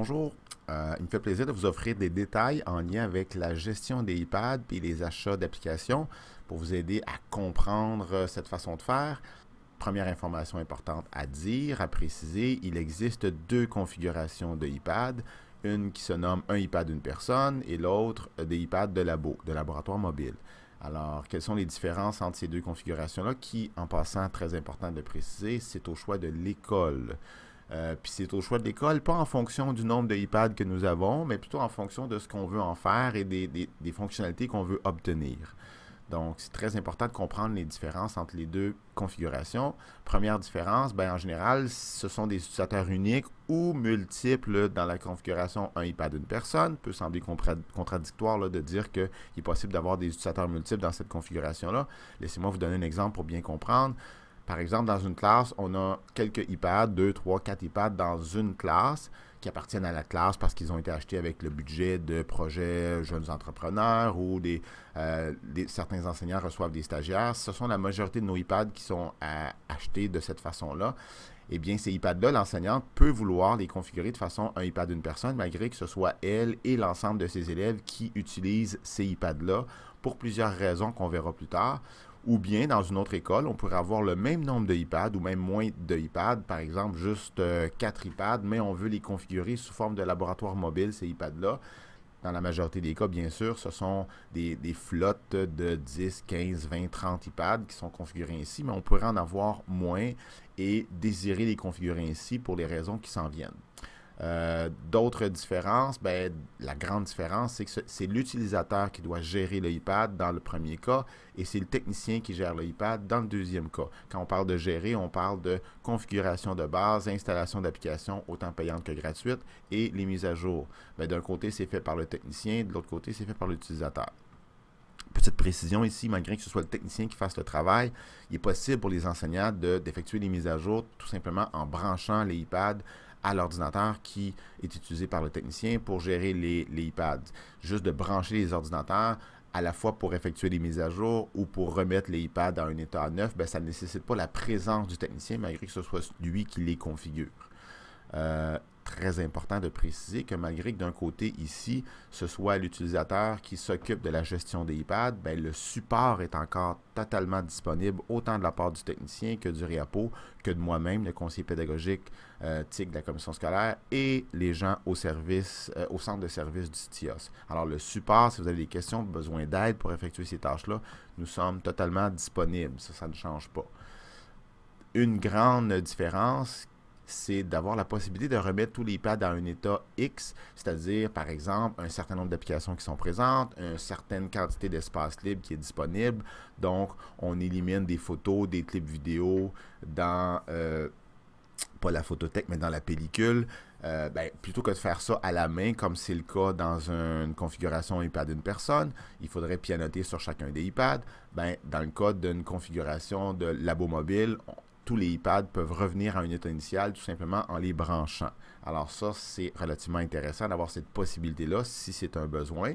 bonjour. Euh, il me fait plaisir de vous offrir des détails en lien avec la gestion des iPads et les achats d'applications pour vous aider à comprendre euh, cette façon de faire. Première information importante à dire, à préciser, il existe deux configurations de iPad, une qui se nomme un iPad d'une personne et l'autre euh, des iPads de labo, de laboratoire mobile. Alors, quelles sont les différences entre ces deux configurations-là qui, en passant, très important de préciser, c'est au choix de l'école. Euh, puis c'est au choix de l'école, pas en fonction du nombre de iPads que nous avons, mais plutôt en fonction de ce qu'on veut en faire et des, fonctionnalités qu'on veut obtenir. Donc, c'est très important de comprendre les différences entre les deux configurations. Première différence, ben, en général, ce sont des utilisateurs uniques ou multiples dans la configuration un iPad une personne. Peut sembler contradictoire de dire qu'il est possible d'avoir des utilisateurs multiples dans cette configuration-là. Laissez-moi vous donner un exemple pour bien comprendre. Par exemple, dans une classe, on a quelques iPads, 2, 3, 4 iPads dans une classe qui appartiennent à la classe parce qu'ils ont été achetés avec le budget de projets jeunes entrepreneurs ou des, euh, certains enseignants reçoivent des stagiaires. Ce sont la majorité de nos iPads qui sont achetés de cette façon-là. Eh bien, ces iPads-là, l'enseignante peut vouloir les configurer de façon un iPad d'une personne, malgré que ce soit elle et l'ensemble de ses élèves qui utilisent ces iPads-là pour plusieurs raisons qu'on verra plus tard ou bien, dans une autre école, on pourrait avoir le même nombre de iPads ou même moins de iPads, par exemple, juste 4 euh, iPads, mais on veut les configurer sous forme de laboratoire mobile, ces iPads-là dans la majorité des cas, bien sûr, ce sont des, des, flottes de 10, 15, 20, 30 iPads qui sont configurés ainsi, mais on pourrait en avoir moins et désirer les configurer ainsi pour les raisons qui s'en viennent. Euh, d'autres différences, ben, la grande différence, c'est que c'est l'utilisateur qui doit gérer l'iPad dans le premier cas et c'est le technicien qui gère l'iPad dans le deuxième cas. Quand on parle de gérer, on parle de configuration de base, installation d'applications autant payantes que gratuites et les mises à jour. Ben, d'un côté, c'est fait par le technicien, de l'autre côté, c'est fait par l'utilisateur. Petite précision ici, malgré que ce soit le technicien qui fasse le travail, il est possible pour les enseignants d'effectuer les mises à jour tout simplement en branchant les iPads à l'ordinateur qui est utilisé par le technicien pour gérer les, les iPads. Juste de brancher les ordinateurs à la fois pour effectuer des mises à jour ou pour remettre les iPads dans un état neuf, ben, ça ne nécessite pas la présence du technicien malgré que ce soit lui qui les configure. Euh, très important de préciser que malgré que d'un côté, ici, ce soit l'utilisateur qui s'occupe de la gestion des iPads, ben le support est encore totalement disponible, autant de la part du technicien que du RIAPO, que de moi-même, le conseiller pédagogique euh, TIC de la commission scolaire, et les gens au service, euh, au centre de service du TIOS. Alors, le support, si vous avez des questions, besoin d'aide pour effectuer ces tâches-là, nous sommes totalement disponibles. Ça, ça ne change pas une grande différence c'est d'avoir la possibilité de remettre tous les pads à un état X, c'est-à-dire, par exemple, un certain nombre d'applications qui sont présentes, une certaine quantité d'espace libre qui est disponible. Donc, on élimine des photos, des clips vidéo dans, euh, pas la photothèque, mais dans la pellicule. Euh, ben, plutôt que de faire ça à la main, comme c'est le cas dans une configuration iPad d'une personne, il faudrait pianoter sur chacun des iPads. Ben, dans le cas d'une configuration de labo mobile, tous les iPads peuvent revenir à un état initial tout simplement en les branchant. Alors ça, c'est relativement intéressant d'avoir cette possibilité-là si c'est un besoin.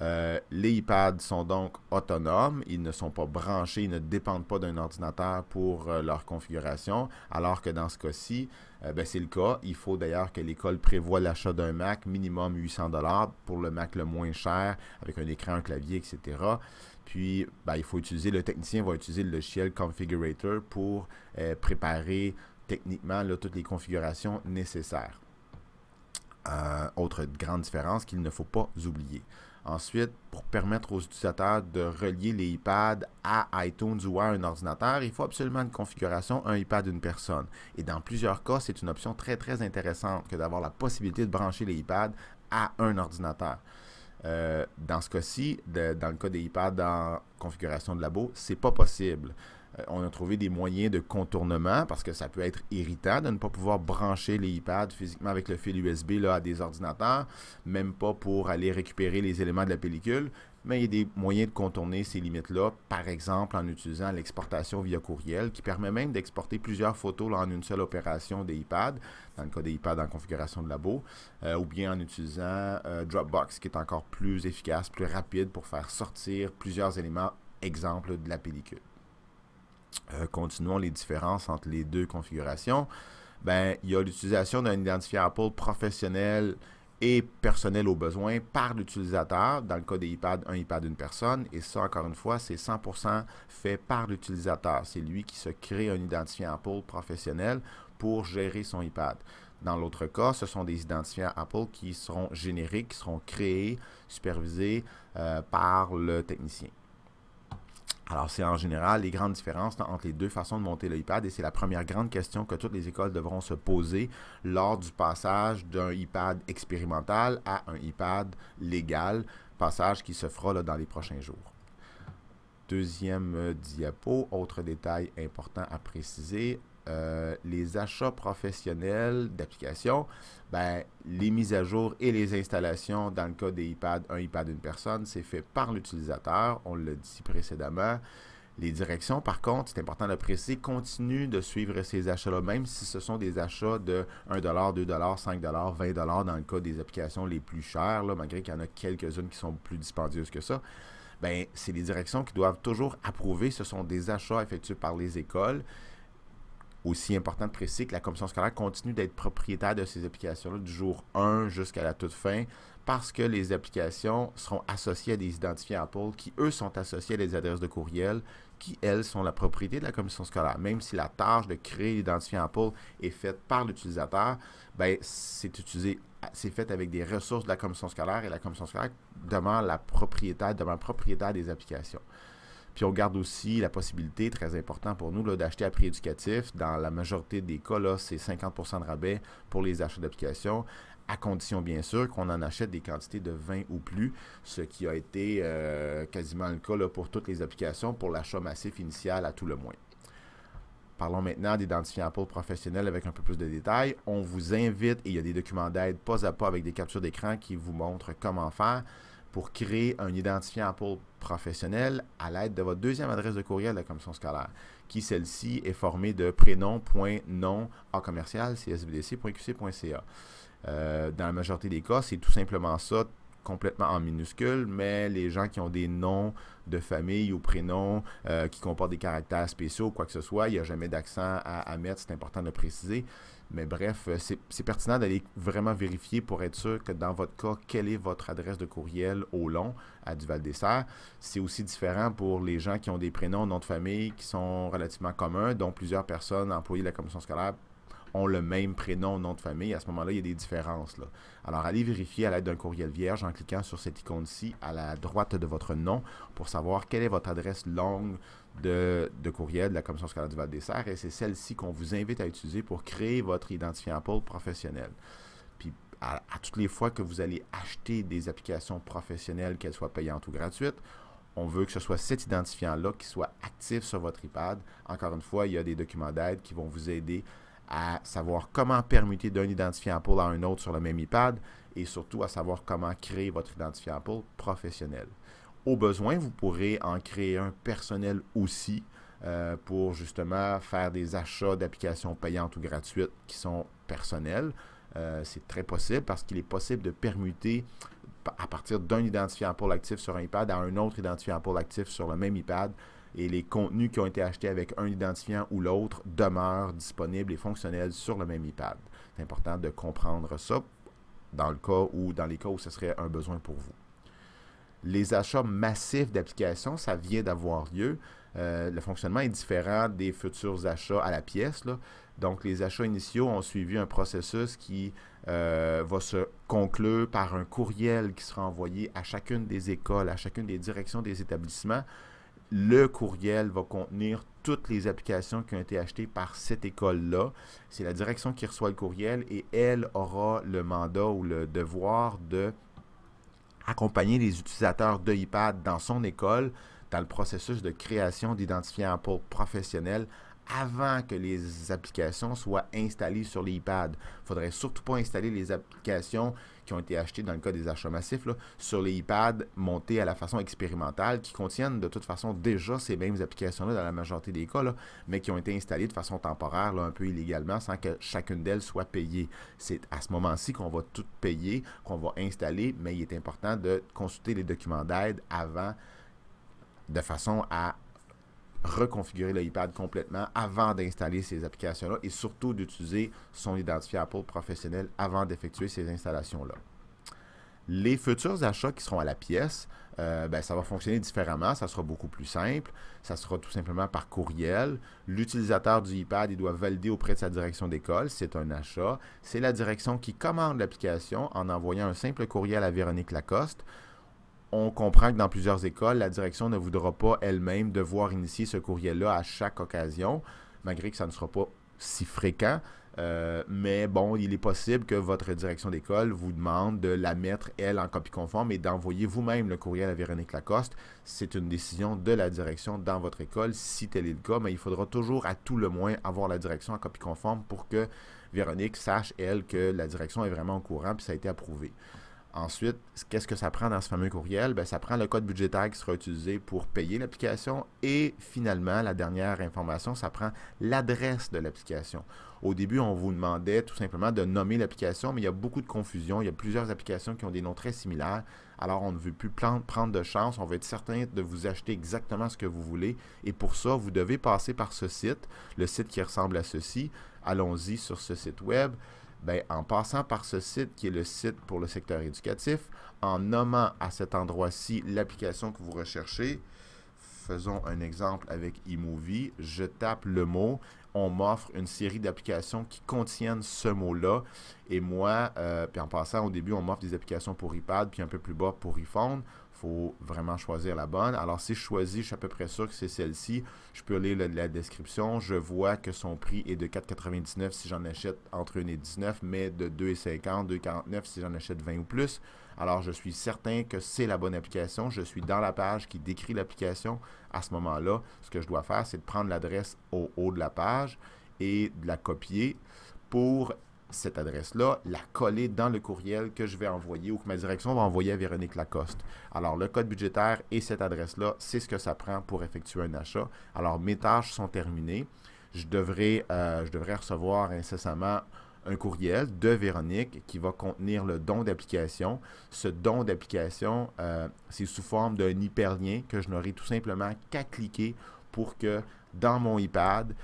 Euh, les iPads sont donc autonomes, ils ne sont pas branchés, ils ne dépendent pas d'un ordinateur pour euh, leur configuration, alors que dans ce cas-ci, euh, ben, c'est le cas. Il faut d'ailleurs que l'école prévoie l'achat d'un Mac minimum 800 pour le Mac le moins cher, avec un écran, un clavier, etc. Puis, ben, il faut utiliser, le technicien va utiliser le logiciel Configurator pour euh, préparer techniquement toutes les configurations nécessaires. Euh, autre grande différence qu'il ne faut pas oublier. Ensuite, pour permettre aux utilisateurs de relier les iPads à iTunes ou à un ordinateur, il faut absolument une configuration un iPad d'une personne. Et dans plusieurs cas, c'est une option très très intéressante que d'avoir la possibilité de brancher les iPads à un ordinateur. Euh, dans ce cas-ci, dans le cas des iPads en configuration de labo, c'est pas possible. Euh, on a trouvé des moyens de contournement parce que ça peut être irritant de ne pas pouvoir brancher les iPads physiquement avec le fil USB à des ordinateurs, même pas pour aller récupérer les éléments de la pellicule mais il y a des moyens de contourner ces limites-là, par exemple en utilisant l'exportation via courriel, qui permet même d'exporter plusieurs photos en une seule opération des iPads, dans le cas des iPads en configuration de labo, euh, ou bien en utilisant euh, Dropbox, qui est encore plus efficace, plus rapide pour faire sortir plusieurs éléments, exemple de la pellicule. Euh, continuons les différences entre les deux configurations. Ben, il y a l'utilisation d'un identifiant Apple professionnel et personnel aux besoins par l'utilisateur. Dans le cas des iPads, un iPad d'une personne. Et ça, encore une fois, c'est 100% fait par l'utilisateur. C'est lui qui se crée un identifiant Apple professionnel pour gérer son iPad. Dans l'autre cas, ce sont des identifiants Apple qui seront génériques, qui seront créés, supervisés euh, par le technicien. Alors, c'est en général les grandes différences entre les deux façons de monter le iPad et c'est la première grande question que toutes les écoles devront se poser lors du passage d'un iPad expérimental à un iPad légal, passage qui se fera dans les prochains jours. Deuxième euh, diapo, autre détail important à préciser, euh, les achats professionnels d'applications, ben, les mises à jour et les installations, dans le cas des iPads, un iPad, d'une personne, c'est fait par l'utilisateur, on l'a dit précédemment. Les directions, par contre, c'est important de préciser, continuent de suivre ces achats-là, même si ce sont des achats de 1 2 5 20 dans le cas des applications les plus chères, malgré qu'il y en a quelques-unes qui sont plus dispendieuses que ça. Ben c'est les directions qui doivent toujours approuver. Ce sont des achats effectués par les écoles aussi important de préciser que la commission scolaire continue d'être propriétaire de ces applications-là du jour 1 jusqu'à la toute fin parce que les applications seront associées à des en Apple qui, eux, sont associés à des adresses de courriel qui, elles, sont la propriété de la commission scolaire. Même si la tâche de créer l'identifiant Apple est faite par l'utilisateur, ben, c'est utilisé c'est fait avec des ressources de la commission scolaire et la commission scolaire demeure la propriétaire, demeure propriétaire des applications. Puis on garde aussi la possibilité, très important pour nous, d'acheter à prix éducatif. Dans la majorité des cas, c'est 50 de rabais pour les achats d'applications à condition bien sûr qu'on en achète des quantités de 20 ou plus, ce qui a été euh, quasiment le cas pour toutes les applications pour l'achat massif initial à tout le moins. Parlons maintenant d'identifier pour professionnel avec un peu plus de détails. On vous invite, et il y a des documents d'aide pas à pas avec des captures d'écran qui vous montrent comment faire pour créer un identifiant Apple professionnel à l'aide de votre deuxième adresse de courriel de la commission scolaire, qui celle-ci est formée de prénom.nom commercial csbdc.qc.ca. Euh, dans la majorité des cas, c'est tout simplement ça, complètement en minuscules, mais les gens qui ont des noms de famille ou prénoms euh, qui comportent des caractères spéciaux, quoi que ce soit, il n'y a jamais d'accent à, mettre, c'est important de le préciser. Mais bref, euh, c'est pertinent d'aller vraiment vérifier pour être sûr que dans votre cas, quelle est votre adresse de courriel au long à Duval Dessert. C'est aussi différent pour les gens qui ont des prénoms, noms de famille qui sont relativement communs, dont plusieurs personnes, employées de la commission scolaire, le même prénom, nom de famille, à ce moment-là, il y a des différences. Alors, allez vérifier à l'aide d'un courriel vierge en cliquant sur cette icône-ci à la droite de votre nom pour savoir quelle est votre adresse longue de, courriel de la Commission scolaire du val des et c'est celle-ci qu'on vous invite à utiliser pour créer votre identifiant Apple professionnel. Puis, à, à toutes les fois que vous allez acheter des applications professionnelles, qu'elles soient payantes ou gratuites, on veut que ce soit cet identifiant-là qui soit actif sur votre iPad. Encore une fois, il y a des documents d'aide qui vont vous aider à savoir comment permuter d'un identifiant Apple à un autre sur le même iPad et surtout à savoir comment créer votre identifiant Apple professionnel. Au besoin, vous pourrez en créer un personnel aussi euh, pour justement faire des achats d'applications payantes ou gratuites qui sont personnelles. Euh, c'est très possible parce qu'il est possible de permuter à partir d'un identifiant pôle actif sur un iPad à un autre identifiant pôle actif sur le même iPad et les contenus qui ont été achetés avec un identifiant ou l'autre demeurent disponibles et fonctionnels sur le même iPad. C'est important de comprendre ça dans le cas ou dans les cas où ce serait un besoin pour vous. Les achats massifs d'applications, ça vient d'avoir lieu. Euh, le fonctionnement est différent des futurs achats à la pièce. Donc, les achats initiaux ont suivi un processus qui euh, va se conclure par un courriel qui sera envoyé à chacune des écoles, à chacune des directions des établissements le courriel va contenir toutes les applications qui ont été achetées par cette école-là. C'est la direction qui reçoit le courriel et elle aura le mandat ou le devoir de accompagner les utilisateurs d'iPad dans son école dans le processus de création d'identifiants pour professionnels avant que les applications soient installées sur l'iPad. Il ne faudrait surtout pas installer les applications qui ont été achetées dans le cas des achats massifs sur les iPads à la façon expérimentale, qui contiennent de toute façon déjà ces mêmes applications-là dans la majorité des cas, mais qui ont été installées de façon temporaire, là, un peu illégalement, sans que chacune d'elles soit payée. C'est à ce moment-ci qu'on va tout payer, qu'on va installer, mais il est important de consulter les documents d'aide avant de façon à reconfigurer l'iPad complètement avant d'installer ces applications-là et surtout d'utiliser son identifiant Apple professionnel avant d'effectuer ces installations-là. Les futurs achats qui seront à la pièce, euh, ben, ça va fonctionner différemment, ça sera beaucoup plus simple, ça sera tout simplement par courriel. L'utilisateur du iPad, il doit valider auprès de sa direction d'école, c'est un achat. C'est la direction qui commande l'application en envoyant un simple courriel à Véronique Lacoste on comprend que dans plusieurs écoles, la direction ne voudra pas elle-même devoir initier ce courriel-là à chaque occasion, malgré que ça ne sera pas si fréquent. Euh, mais bon, il est possible que votre direction d'école vous demande de la mettre, elle, en copie conforme et d'envoyer vous-même le courriel à Véronique Lacoste. C'est une décision de la direction dans votre école, si tel est le cas, mais il faudra toujours, à tout le moins, avoir la direction en copie conforme pour que Véronique sache, elle, que la direction est vraiment au courant et ça a été approuvé. Ensuite, qu'est-ce que ça prend dans ce fameux courriel? Ben, ça prend le code budgétaire qui sera utilisé pour payer l'application et finalement, la dernière information, ça prend l'adresse de l'application. Au début, on vous demandait tout simplement de nommer l'application, mais il y a beaucoup de confusion. Il y a plusieurs applications qui ont des noms très similaires. Alors, on ne veut plus prendre de chance. On veut être certain de vous acheter exactement ce que vous voulez. Et pour ça, vous devez passer par ce site, le site qui ressemble à ceci. Allons-y sur ce site web. Ben, en passant par ce site qui est le site pour le secteur éducatif, en nommant à cet endroit-ci l'application que vous recherchez, faisons un exemple avec eMovie, je tape le mot on m'offre une série d'applications qui contiennent ce mot-là. Et moi, euh, puis en passant, au début, on m'offre des applications pour iPad, puis un peu plus bas pour iPhone. Il faut vraiment choisir la bonne. Alors, si je choisis, je suis à peu près sûr que c'est celle-ci. Je peux lire la, la, description. Je vois que son prix est de 4,99 si j'en achète entre 1 et 19, mais de 2,50, 2,49 si j'en achète 20 ou plus. Alors, je suis certain que c'est la bonne application. Je suis dans la page qui décrit l'application. À ce moment-là, ce que je dois faire, c'est de prendre l'adresse au haut de la page et de la copier pour cette adresse-là, la coller dans le courriel que je vais envoyer ou que ma direction va envoyer à Véronique Lacoste. Alors, le code budgétaire et cette adresse-là, c'est ce que ça prend pour effectuer un achat. Alors, mes tâches sont terminées. Je devrais, euh, je devrais recevoir incessamment un courriel de Véronique qui va contenir le don d'application. Ce don d'application, euh, c'est sous forme d'un hyperlien que je n'aurai tout simplement qu'à cliquer pour que dans mon iPad,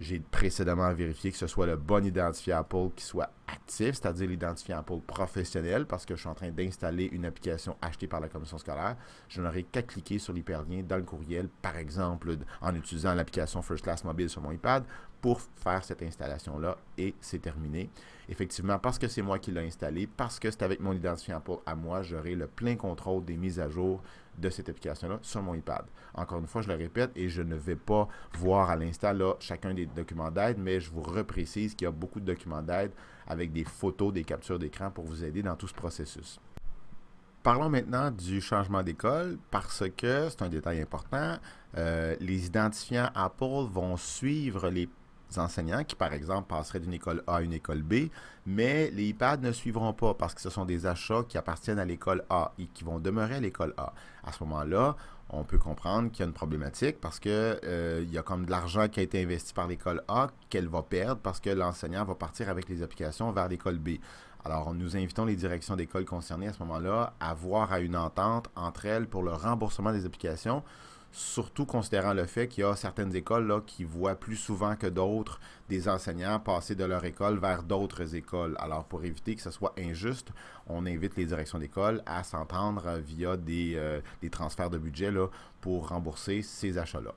j'ai précédemment vérifié que ce soit le bon identifiant Apple qui soit actif, c'est-à-dire l'identifiant Apple professionnel, parce que je suis en train d'installer une application achetée par la commission scolaire. Je n'aurai qu'à cliquer sur l'hyperlien dans le courriel, par exemple en utilisant l'application First Class Mobile sur mon iPad, pour faire cette installation-là et c'est terminé. Effectivement, parce que c'est moi qui l'ai installé, parce que c'est avec mon identifiant Apple à moi, j'aurai le plein contrôle des mises à jour de cette application-là sur mon iPad. Encore une fois, je le répète et je ne vais pas voir à l'instant chacun des documents d'aide, mais je vous reprécise qu'il y a beaucoup de documents d'aide avec des photos, des captures d'écran pour vous aider dans tout ce processus. Parlons maintenant du changement d'école parce que c'est un détail important. Euh, les identifiants Apple vont suivre les enseignants qui, par exemple, passeraient d'une école A à une école B, mais les iPads ne suivront pas parce que ce sont des achats qui appartiennent à l'école A et qui vont demeurer à l'école A. À ce moment-là, on peut comprendre qu'il y a une problématique parce que euh, il y a comme de l'argent qui a été investi par l'école A qu'elle va perdre parce que l'enseignant va partir avec les applications vers l'école B. Alors, nous invitons les directions d'école concernées à ce moment-là à voir à une entente entre elles pour le remboursement des applications surtout considérant le fait qu'il y a certaines écoles qui voient plus souvent que d'autres des enseignants passer de leur école vers d'autres écoles. Alors, pour éviter que ce soit injuste, on invite les directions d'école à s'entendre via des, euh, transferts de budget pour rembourser ces achats-là.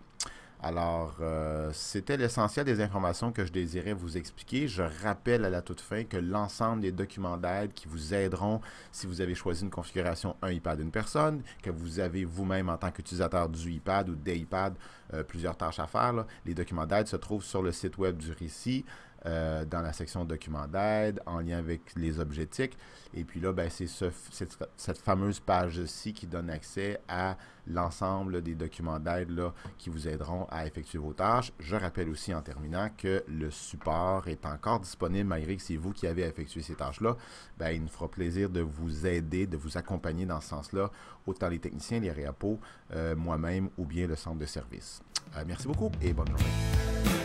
Alors, euh, c'était l'essentiel des informations que je désirais vous expliquer. Je rappelle à la toute fin que l'ensemble des documents d'aide qui vous aideront si vous avez choisi une configuration un iPad une personne, que vous avez vous-même en tant qu'utilisateur du iPad ou des iPads euh, plusieurs tâches à faire, les documents d'aide se trouvent sur le site web du récit. Euh, dans la section documents d'aide, en lien avec les objectifs. Et puis là, ben, c'est cette, fameuse page-ci qui donne accès à l'ensemble des documents d'aide qui vous aideront à effectuer vos tâches. Je rappelle aussi en terminant que le support est encore disponible malgré que c'est vous qui avez effectué ces tâches-là. Ben, il nous fera plaisir de vous aider, de vous accompagner dans ce sens-là, autant les techniciens, les réappos, euh, moi-même ou bien le centre de service. Euh, merci beaucoup et bonne journée.